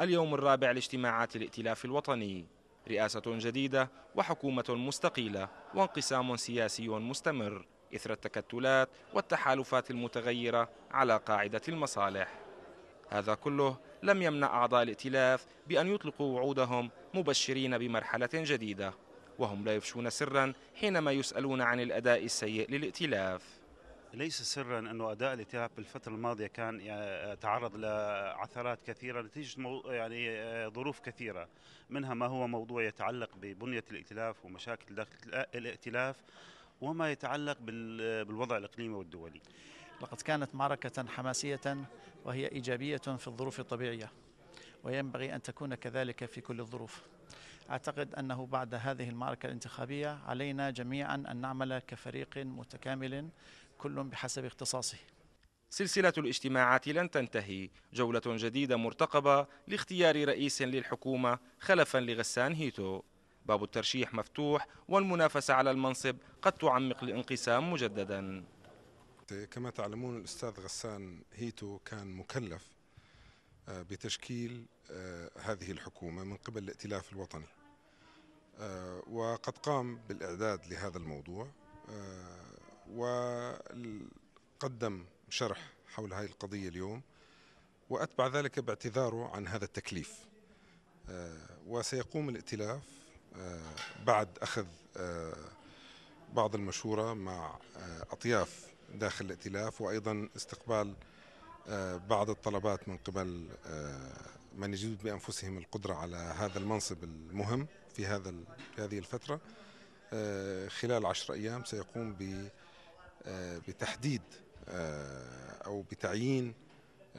اليوم الرابع لاجتماعات الائتلاف الوطني رئاسة جديدة وحكومة مستقيلة وانقسام سياسي مستمر إثر التكتلات والتحالفات المتغيرة على قاعدة المصالح هذا كله لم يمنع أعضاء الائتلاف بأن يطلقوا وعودهم مبشرين بمرحلة جديدة وهم لا يفشون سرا حينما يسألون عن الأداء السيء للائتلاف ليس سرا انه اداء الاتحاد بالفتره الماضيه كان يعني تعرض لعثرات كثيره نتيجه يعني آه، ظروف كثيره منها ما هو موضوع يتعلق ببنيه الائتلاف ومشاكل داخل الائتلاف وما يتعلق بالوضع الاقليمي والدولي. لقد كانت معركه حماسيه وهي ايجابيه في الظروف الطبيعيه وينبغي ان تكون كذلك في كل الظروف. أعتقد أنه بعد هذه المعركة الانتخابية علينا جميعا أن نعمل كفريق متكامل كل بحسب اختصاصه سلسلة الاجتماعات لن تنتهي جولة جديدة مرتقبة لاختيار رئيس للحكومة خلفا لغسان هيتو باب الترشيح مفتوح والمنافسة على المنصب قد تعمق الانقسام مجددا كما تعلمون الأستاذ غسان هيتو كان مكلف آه، بتشكيل آه، هذه الحكومة من قبل الائتلاف الوطني آه، وقد قام بالإعداد لهذا الموضوع آه، وقدم شرح حول هذه القضية اليوم وأتبع ذلك باعتذاره عن هذا التكليف آه، وسيقوم الائتلاف بعد أخذ بعض المشورة مع أطياف داخل الائتلاف وأيضا استقبال بعض الطلبات من قبل من يجد بانفسهم القدره على هذا المنصب المهم في هذا في هذه الفتره آه، خلال عشر ايام سيقوم آه، بتحديد آه، او بتعيين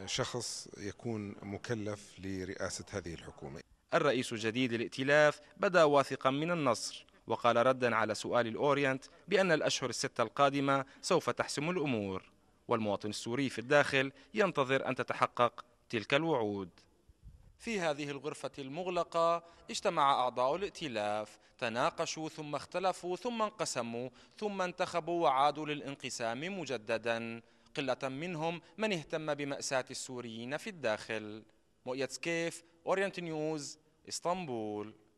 شخص يكون مكلف لرئاسه هذه الحكومه. الرئيس الجديد للائتلاف بدا واثقا من النصر وقال ردا على سؤال الاورينت بان الاشهر السته القادمه سوف تحسم الامور والمواطن السوري في الداخل ينتظر ان تتحقق تلك الوعود في هذه الغرفة المغلقة اجتمع أعضاء الائتلاف تناقشوا ثم اختلفوا ثم انقسموا ثم انتخبوا وعادوا للانقسام مجددا قلة منهم من اهتم بمأساة السوريين في الداخل مؤيت سكيف أورينت نيوز اسطنبول